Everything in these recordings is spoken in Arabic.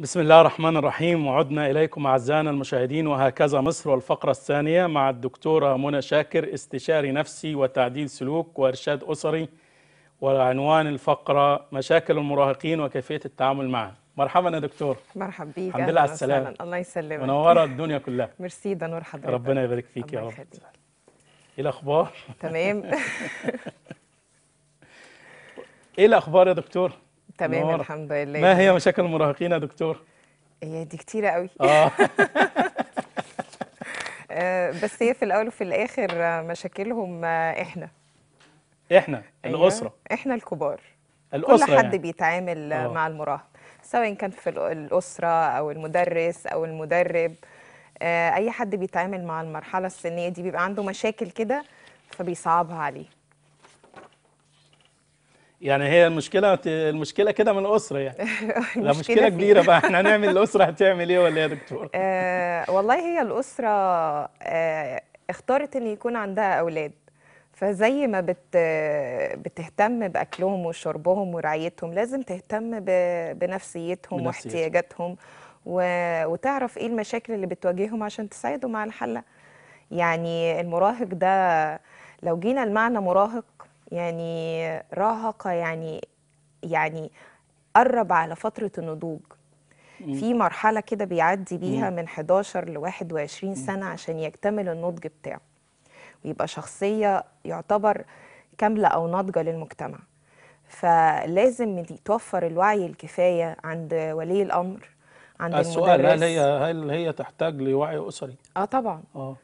بسم الله الرحمن الرحيم وعدنا إليكم أعزائنا المشاهدين وهكذا مصر والفقرة الثانية مع الدكتورة منى شاكر استشاري نفسي وتعديل سلوك وإرشاد أسري وعنوان الفقرة مشاكل المراهقين وكيفية التعامل معها مرحبا يا دكتور مرحبا بيك الحمد لله على السلامة الله يسلمك منورة الدنيا كلها ميرسي ده نور حضرتك ربنا يبارك فيك يا رب ايه الأخبار؟ تمام ايه الأخبار يا دكتور؟ تمام نور. الحمد لله ما هي مشاكل المراهقين يا دكتور؟ هي إيه، دي كتيرة قوي آه. آه. بس هي في الأول وفي الآخر مشاكلهم آه، إحنا إحنا أيوة. الأسرة إحنا الكبار الأسرة كل حد يعني. بيتعامل آه. مع المراهق سواء كان في الأسرة أو المدرس أو المدرب آه، أي حد بيتعامل مع المرحلة السنية دي بيبقى عنده مشاكل كده فبيصعبها عليه يعني هي المشكله المشكله كده من الاسره يعني لا مشكله إيه؟ كبيره بقى احنا هنعمل الاسره هتعمل ايه ولا يا دكتور آه والله هي الاسره آه اختارت ان يكون عندها اولاد فزي ما بت بتهتم باكلهم وشربهم ورعايتهم لازم تهتم بنفسيتهم واحتياجاتهم و... وتعرف ايه المشاكل اللي بتواجههم عشان تساعدهم على حلها يعني المراهق ده لو جينا المعنى مراهق يعني راهق يعني يعني قرب على فترة النضوج في مرحلة كده بيعدي بيها من 11 ل 21 سنة عشان يكتمل النضج بتاعه ويبقى شخصية يعتبر كاملة أو ناضجة للمجتمع فلازم يتوفر الوعي الكفاية عند ولي الأمر عند السؤال هل هي هل هي تحتاج لوعي أسري؟ اه طبعا اه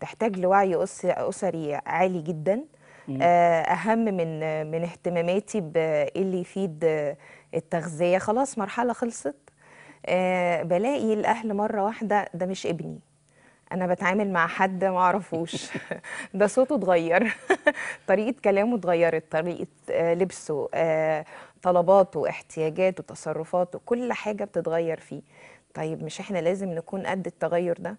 تحتاج لوعي أسري عالي جدا آه، اهم من من اهتماماتي باللي يفيد التغذيه خلاص مرحله خلصت آه، بلاقي الاهل مره واحده ده مش ابني انا بتعامل مع حد ما اعرفوش ده صوته اتغير طريقه كلامه اتغيرت طريقه آه، لبسه طلباته احتياجاته تصرفاته كل حاجه بتتغير فيه طيب مش احنا لازم نكون قد التغير ده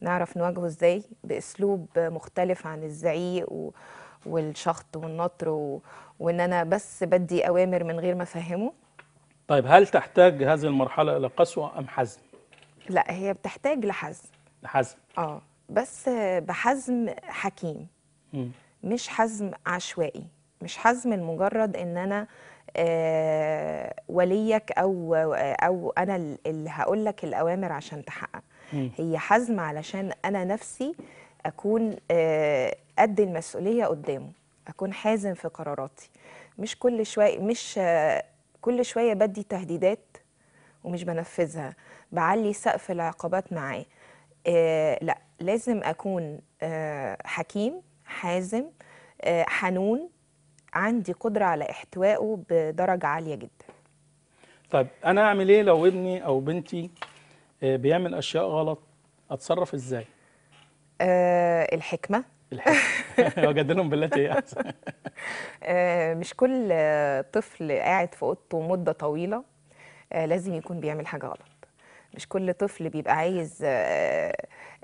نعرف نواجهه ازاي باسلوب مختلف عن الزعيق و... والشخط والنطر وان انا بس بدي اوامر من غير ما افهمه طيب هل تحتاج هذه المرحله الى قسوه ام حزم لا هي بتحتاج لحزم لحزم اه بس بحزم حكيم م. مش حزم عشوائي مش حزم لمجرد ان انا آه، وليك او او انا اللي هقول لك الاوامر عشان تحقق هي حزم علشان انا نفسي اكون آه، قد المسؤوليه قدامه اكون حازم في قراراتي مش كل شويه مش آه، كل شويه بدي تهديدات ومش بنفذها بعلي سقف العقابات معاه آه، لا لازم اكون حكيم حازم حنون عندي قدره على احتوائه بدرجه عاليه جدا طيب انا اعمل ايه لو ابني او بنتي بيعمل اشياء غلط اتصرف ازاي آه الحكمة وجد لهم بالتي هي احسن مش كل طفل قاعد في اوضته مده طويله آه، لازم يكون بيعمل حاجه غلط مش كل طفل بيبقى عايز آه،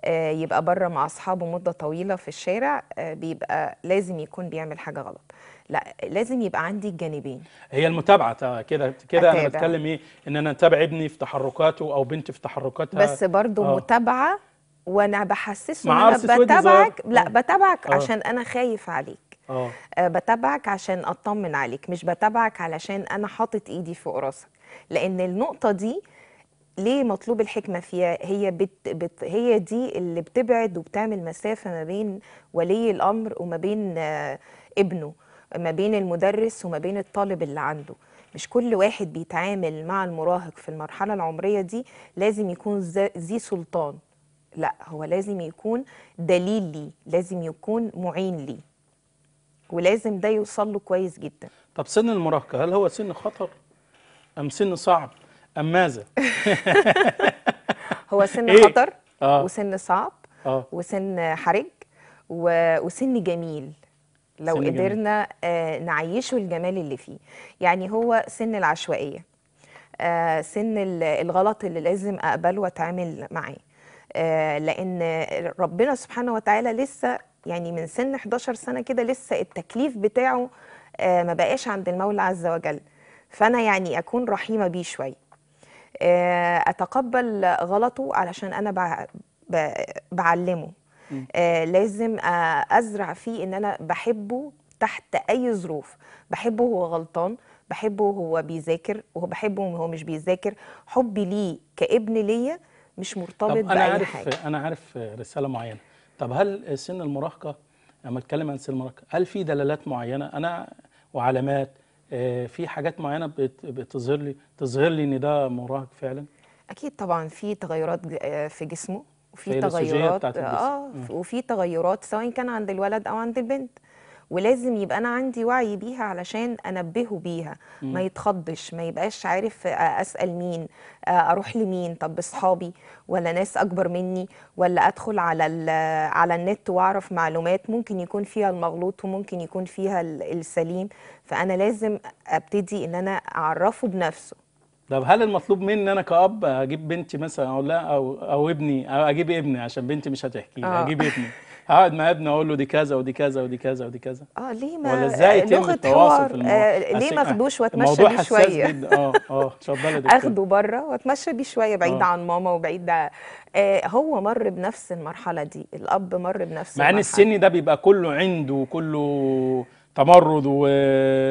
آه، يبقى بره مع اصحابه مده طويله في الشارع بيبقى لازم يكون بيعمل حاجه غلط لا لازم يبقى عندي الجانبين هي المتابعه كده كده انا بتكلم ايه ان انا اتابع ابني في تحركاته او بنتي في تحركاتها بس برضه متابعه وانا بحسسه ان انا بتابعك لا اه. بتابعك آه. عشان انا خايف عليك آه. آه بتابعك عشان اطمن عليك مش بتابعك علشان انا حاطط ايدي فوق راسك لان النقطه دي ليه مطلوب الحكمه فيها هي بت بت هي دي اللي بتبعد وبتعمل مسافه ما بين ولي الامر وما بين آه ابنه ما بين المدرس وما بين الطالب اللي عنده مش كل واحد بيتعامل مع المراهق في المرحله العمريه دي لازم يكون ذي سلطان لا هو لازم يكون دليل لي لازم يكون معين لي ولازم ده يوصل له كويس جدا طب سن المراهقه هل هو سن خطر ام سن صعب ام ماذا هو سن إيه؟ خطر آه. وسن صعب آه. وسن حرج و... وسن جميل لو سن قدرنا آه نعيشه الجمال اللي فيه يعني هو سن العشوائيه آه سن الغلط اللي لازم اقبله واتعامل معاه آه، لان ربنا سبحانه وتعالى لسه يعني من سن 11 سنه كده لسه التكليف بتاعه آه، ما بقاش عند المولى عز وجل فانا يعني اكون رحيمه بيه شويه آه، اتقبل غلطه علشان انا بعلمه لازم ازرع فيه ان انا بحبه تحت اي ظروف بحبه وهو غلطان بحبه وهو بيذاكر وبحبه وهو مش بيذاكر حبي ليه كابن ليا مش مرتبط بأي عارف حاجة أنا عارف رسالة معينة طب هل سن المراهقة لما اتكلم عن سن المراهقة هل في دلالات معينة أنا وعلامات آه، في حاجات معينة بتظهر لي تظهر لي إن ده مراهق فعلا؟ أكيد طبعا في تغيرات آه، في جسمه وفي تغيرات اه وفي تغيرات سواء كان عند الولد أو عند البنت ولازم يبقى انا عندي وعي بيها علشان انبهه بيها مم. ما يتخضش ما يبقاش عارف اسال مين اروح لمين طب اصحابي ولا ناس اكبر مني ولا ادخل على على النت واعرف معلومات ممكن يكون فيها المغلوط وممكن يكون فيها السليم فانا لازم ابتدي ان انا اعرفه بنفسه طب هل المطلوب مني انا كاب اجيب بنتي مثلا او لا او او ابني او اجيب ابني عشان بنتي مش هتحكي آه. اجيب ابني اقعد مع ابني اقول له دي كذا ودي كذا ودي كذا ودي كذا اه ليه ما ولا ازاي يتم التواصل في آه، الموضوع آه ليه ما اخدوش واتمشى بيه شويه اه اه اتفضلي يا دكتور اخده بره واتمشى بيه شويه بعيد آه. عن ماما وبعيد ده آه هو مر بنفس المرحله دي الاب مر بنفس مع ان السن ده بيبقى كله عنده وكله تمرد و...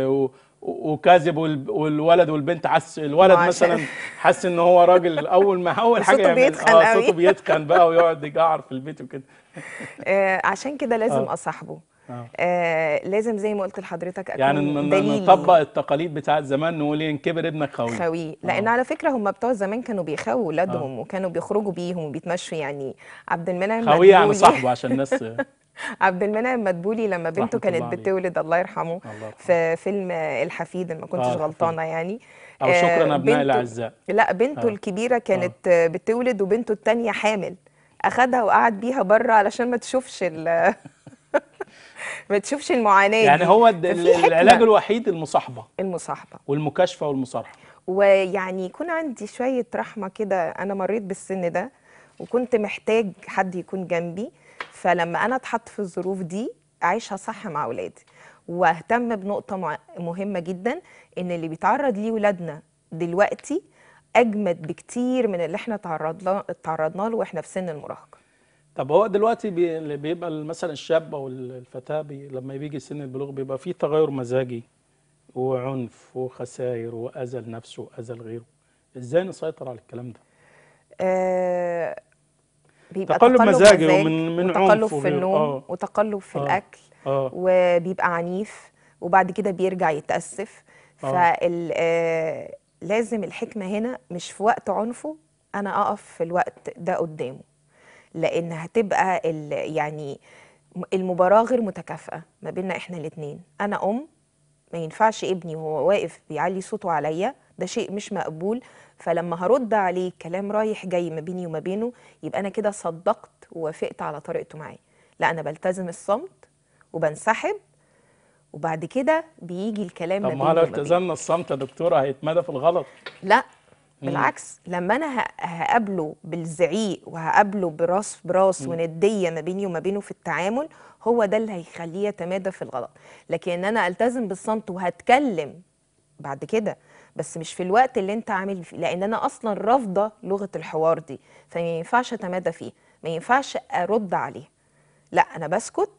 و... وكاذب والولد والبنت حس الولد مثلا حس ان هو راجل اول ما اول حاجه صوته بيتخن آه صوته بيتخن بقى ويقعد يجعر في البيت وكده آه عشان كده لازم آه. اصاحبه آه. آه لازم زي ما قلت لحضرتك اكون يعني نطبق التقاليد بتاعت زمان نقول ايه كبر ابنك خوي خوي آه. لان آه. على فكره هم بتوع زمان كانوا بيخووا ولادهم آه. وكانوا بيخرجوا بيهم وبيتمشوا يعني عبد المنعم خوي يعني صاحبه عشان الناس آه. عبد المنعم مدبولي لما بنته كانت الله بتولد الله يرحمه, الله في فيلم الحفيد ما كنتش آه غلطانه يعني او شكرا آه، ابنائي الاعزاء لا بنته آه. الكبيره كانت آه. بتولد وبنته الثانيه حامل اخدها وقعد بيها بره علشان ما تشوفش ما تشوفش المعاناه يعني هو العلاج الوحيد المصاحبه المصاحبه والمكاشفه والمصارحه ويعني يكون عندي شويه رحمه كده انا مريت بالسن ده وكنت محتاج حد يكون جنبي فلما انا اتحط في الظروف دي اعيشها صح مع اولادي واهتم بنقطه مهمه جدا ان اللي بيتعرض ليه ولادنا دلوقتي اجمد بكتير من اللي احنا تعرضنا تعرضنا له واحنا في سن المراهقه طب هو دلوقتي بي... بيبقى مثلا الشاب او الفتاه بي... لما بيجي سن البلوغ بيبقى فيه تغير مزاجي وعنف وخسائر واذى لنفسه واذى لغيره ازاي نسيطر على الكلام ده آه بيبقى تقلب, تقلب مزاجي مزاج ومن من وتقلب في النوم آه. وتقلب في آه. الاكل آه. وبيبقى عنيف وبعد كده بيرجع يتاسف آه. فال آه لازم الحكمه هنا مش في وقت عنفه انا اقف في الوقت ده قدامه لان هتبقى يعني المباراه غير متكافئه ما بيننا احنا الاثنين انا ام ما ينفعش ابني وهو واقف بيعلي صوته عليا ده شيء مش مقبول فلما هرد عليه كلام رايح جاي ما بيني وما بينه يبقى انا كده صدقت ووافقت على طريقته معايا لا انا بلتزم الصمت وبنسحب وبعد كده بيجي الكلام طب ما لو التزمنا الصمت يا دكتوره هيتمادى في الغلط لا بالعكس لما انا هقابله بالزعيق وهقابله براس براس ونديه ما بيني وما بينه في التعامل هو ده اللي هيخليه يتمادى في الغلط لكن انا التزم بالصمت وهتكلم بعد كده بس مش في الوقت اللي انت عامل فيه لان انا اصلا رافضه لغه الحوار دي فما ينفعش اتمادى فيه ما ينفعش ارد عليه لا انا بسكت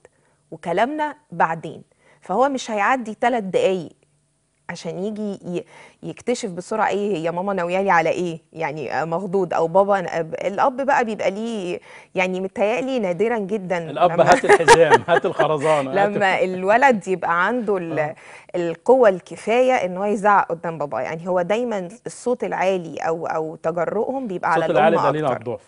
وكلامنا بعدين فهو مش هيعدي ثلاث دقايق عشان يجي يكتشف بسرعه ايه يا ماما ناويالي على ايه يعني مخضوض او بابا الاب بقى بيبقى ليه يعني متهيألي نادرا جدا الاب هات الحزام هات الخرزانه لما الولد يبقى عنده آه. القوه الكفايه ان هو يزعق قدام بابا يعني هو دايما الصوت العالي او او تجرؤهم بيبقى على الام العالي دليل على الضعف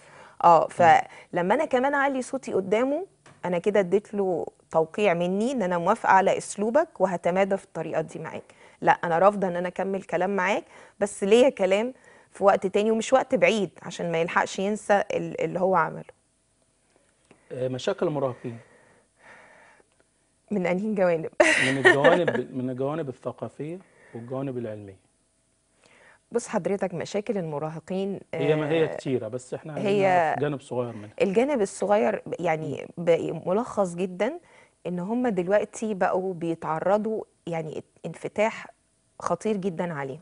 اه فلما انا كمان اعلي صوتي قدامه انا كده اديت له توقيع مني ان انا موافقه على اسلوبك وهتمادى في الطريقه دي معاك لا انا رافضه ان انا اكمل كلام معاك بس ليا كلام في وقت تاني ومش وقت بعيد عشان ما يلحقش ينسى اللي هو عمله آه، مشاكل المراهقين من انهي جوانب من الجوانب من الجوانب الثقافيه والجوانب العلميه بص حضرتك مشاكل المراهقين هي ما هي آه، كتيره بس احنا هي جانب صغير منها الجانب الصغير يعني ملخص جدا ان هم دلوقتي بقوا بيتعرضوا يعني انفتاح خطير جدا عليهم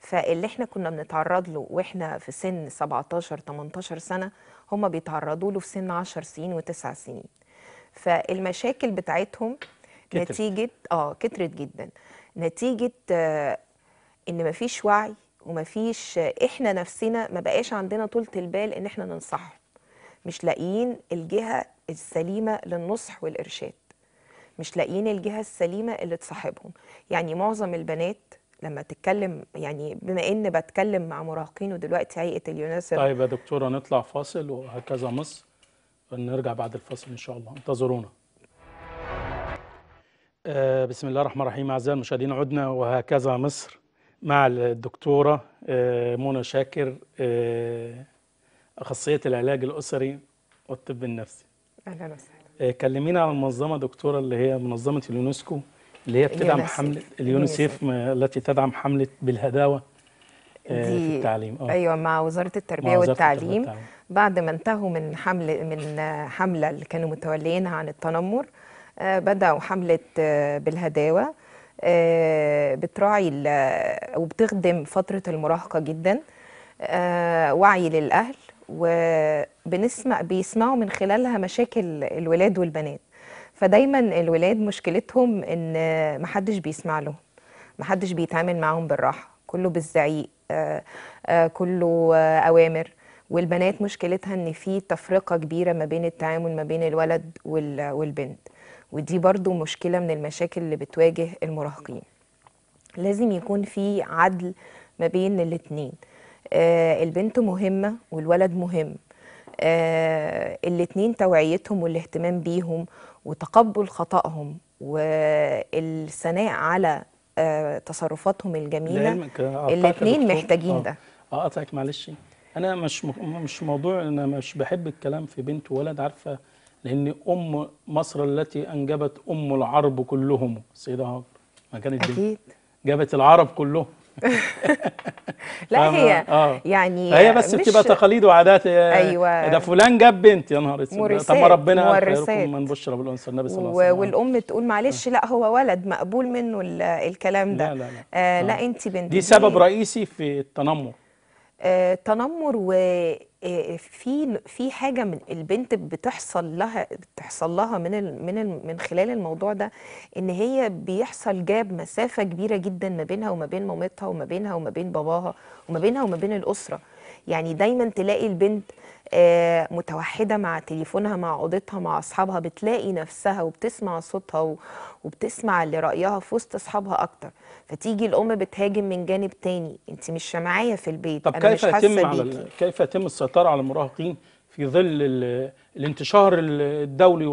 فاللي احنا كنا بنتعرض له واحنا في سن 17 18 سنه هم بيتعرضوا له في سن 10 سنين و9 سنين فالمشاكل بتاعتهم كترت. نتيجه اه كترت جدا نتيجه آه ان مفيش وعي وما فيش احنا نفسنا ما بقاش عندنا طولة البال ان احنا ننصحهم مش لاقيين الجهة السليمة للنصح والإرشاد مش لاقيين الجهة السليمة اللي تصاحبهم يعني معظم البنات لما تتكلم يعني بما ان بتكلم مع مراهقين ودلوقتي هيئه اليونيسف طيب يا دكتوره نطلع فاصل وهكذا مصر نرجع بعد الفاصل ان شاء الله انتظرونا آه بسم الله الرحمن الرحيم اعزائي المشاهدين عدنا وهكذا مصر مع الدكتورة آه، منى شاكر آه، أخصائية العلاج الأسري والطب النفسي أهلا وسهلا آه، كلمينا عن المنظمة دكتورة اللي هي منظمة اليونسكو اللي هي بتدعم حملة اليونسيف التي تدعم حملة بالهداوة في التعليم أوه. ايوه مع وزاره التربيه مع وزارة والتعليم التربية بعد ما انتهوا من حمل من حمله اللي كانوا متولينها عن التنمر بداوا حمله بالهداوه آه، بتراعي وبتخدم فترة المراهقة جدا آه، وعي للأهل وبنسمع بيسمعوا من خلالها مشاكل الولاد والبنات فدايما الولاد مشكلتهم ان محدش بيسمع لهم محدش بيتعامل معاهم بالراحة كله بالزعيق آه، كله أوامر والبنات مشكلتها ان في تفرقة كبيرة ما بين التعامل ما بين الولد والبنت ودي برضو مشكلة من المشاكل اللي بتواجه المراهقين لازم يكون في عدل ما بين الاتنين آه البنت مهمة والولد مهم آه الاتنين توعيتهم والاهتمام بيهم وتقبل خطأهم والثناء على آه تصرفاتهم الجميلة آه، الاتنين آه، محتاجين آه. ده اقطعك معلش انا مش مش موضوع انا مش بحب الكلام في بنت وولد عارفه لأن أم مصر التي أنجبت أم العرب كلهم السيدة هاجر ما كانت أكيد جابت العرب كلهم لا هي آه. يعني هي بس بتبقى تقاليد وعادات ايوه ده فلان جاب بنت يا نهار اسود طب ما ربنا يخيركم من بشرى بالانثى النبي صلى الله عليه وسلم والام تقول معلش آه. لا هو ولد مقبول منه الكلام ده لا لا لا, آه لا آه. انت بنت دي سبب رئيسي في التنمر آه، تنمر وفي آه، في حاجه من البنت بتحصل لها بتحصل لها من ال من ال من خلال الموضوع ده ان هي بيحصل جاب مسافه كبيره جدا ما بينها وما بين مامتها وما بينها وما بين باباها وما بينها وما بين الاسره يعني دايما تلاقي البنت آه، متوحده مع تليفونها مع اوضتها مع اصحابها بتلاقي نفسها وبتسمع صوتها وبتسمع اللي رايها في وسط اصحابها اكتر فتيجي الام بتهاجم من جانب تاني انت مش معايا في البيت طب انا كيف مش حاسه على كيف يتم السيطره على المراهقين في ظل الانتشار الدولي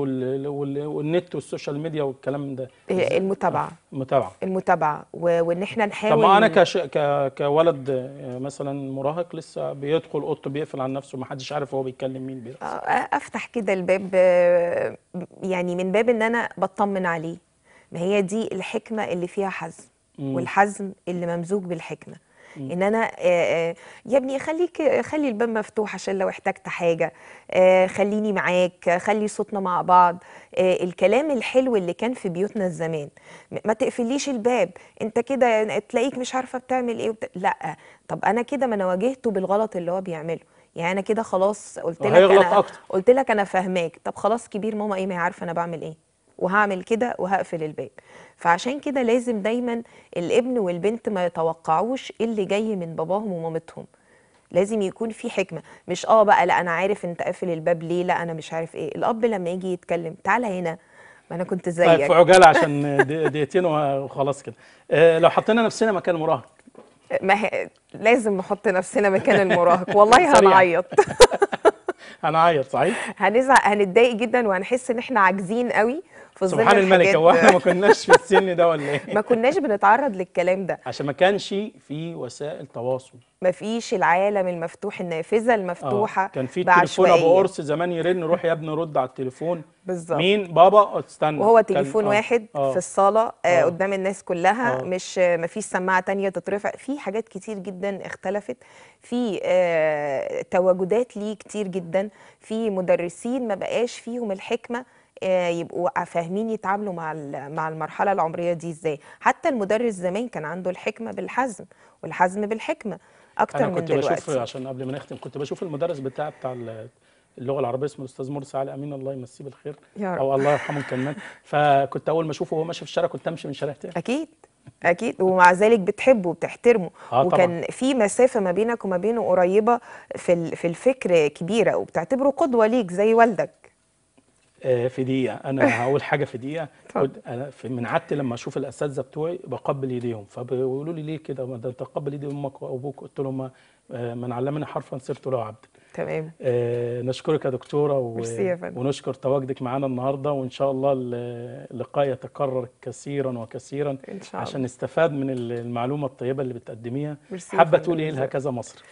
والنت والسوشيال ميديا والكلام ده إيه، المتابعه المتابعه المتابعه وان احنا نحاول طب انا كش... ك... كولد مثلا مراهق لسه بيدخل اوضته بيقفل عن نفسه ما حدش عارف هو بيتكلم مين بيرقص آه، افتح كده الباب آه، يعني من باب ان انا بطمن عليه ما هي دي الحكمه اللي فيها حزم والحزم اللي ممزوج بالحكمه ان انا آه، آه، يا ابني خليك خلي الباب مفتوح عشان لو احتجت حاجه آه، خليني معاك خلي صوتنا مع بعض الكلام الحلو اللي كان في بيوتنا زمان ما تقفليش الباب انت كده تلاقيك مش عارفه بتعمل ايه وبت... لا طب انا كده ما انا واجهته بالغلط اللي هو بيعمله يعني انا كده خلاص قلت لك انا أكتر. قلت لك انا فاهماك طب خلاص كبير ماما ايه ما هي عارفه انا بعمل ايه وهعمل كده وهقفل الباب فعشان كده لازم دايما الابن والبنت ما يتوقعوش إيه اللي جاي من باباهم ومامتهم لازم يكون في حكمه مش اه بقى لا انا عارف انت قافل الباب ليه لا انا مش عارف ايه الاب لما يجي يتكلم تعالى هنا ما انا كنت زيك طيب في عجاله عشان دقيقتين وخلاص كده آه، لو حطينا نفسنا مكان المراهق ما هي لازم نحط نفسنا مكان المراهق والله هنعيط هنعيط صحيح هنزعق هنتضايق جدا وهنحس ان احنا عاجزين قوي في الظل سبحان الملك هو احنا ما كناش في السن ده ولا ايه؟ ما كناش بنتعرض للكلام ده عشان ما كانش في وسائل تواصل ما فيش العالم المفتوح النافذه المفتوحه آه. كان في تليفون ابو قرص زمان يرن روح يا ابني رد على التليفون بالظبط مين بابا استنى وهو تليفون كان... آه، واحد آه. في الصاله آه،, آه. قدام الناس كلها آه. مش ما فيش سماعه ثانيه تترفع في حاجات كتير جدا اختلفت في آه تواجدات ليه كتير جدا في مدرسين ما بقاش فيهم الحكمه آه، يبقوا آه، فاهمين يتعاملوا مع مع المرحله العمريه دي ازاي حتى المدرس زمان كان عنده الحكمه بالحزم والحزم بالحكمه اكتر من دلوقتي انا كنت بشوف عشان قبل ما نختم كنت بشوف المدرس بتاع بتاع اللغه العربيه اسمه الاستاذ مرسي علي امين الله يمسيه بالخير يا رب. او الله يرحمه كمان فكنت اول ما اشوفه وهو ماشي في الشارع كنت امشي من شارع تاني اكيد اكيد ومع ذلك بتحبه وبتحترمه آه وكان طبعًا. في مسافه ما بينك وما بينه قريبه في في الفكر كبيره وبتعتبره قدوه ليك زي والدك آه، في دقيقه انا هقول حاجه في دقيقه انا من عادتي لما اشوف الاساتذه بتوعي بقبل ايديهم فبيقولوا لي ليه كده ما ده تقبل ايدي امك وابوك قلت لهم آه، من علمني حرفا صرت له عبد تمام آه نشكرك يا دكتوره و... يا ونشكر تواجدك معانا النهارده وان شاء الله اللقاء يتكرر كثيرا وكثيرا إن شاء الله. عشان نستفاد من المعلومه الطيبه اللي بتقدميها حابه تقولي ايه كذا مصر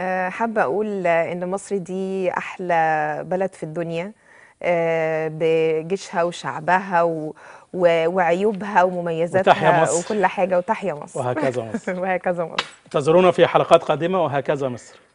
آه حابه اقول ان مصر دي احلى بلد في الدنيا آه، بجيشها وشعبها وعيوبها ومميزاتها وكل حاجه وتحيا مصر وهكذا مصر وهكذا مصر انتظرونا في حلقات قادمه وهكذا مصر